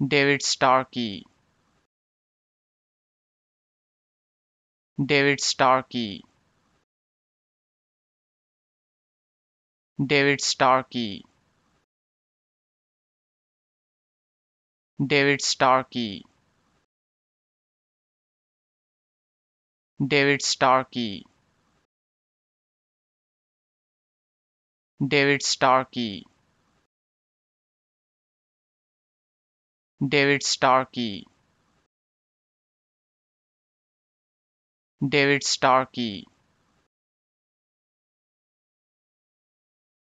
David Starkey David Starkey David Starkey David Starkey David Starkey David Starkey David Starkey David Starkey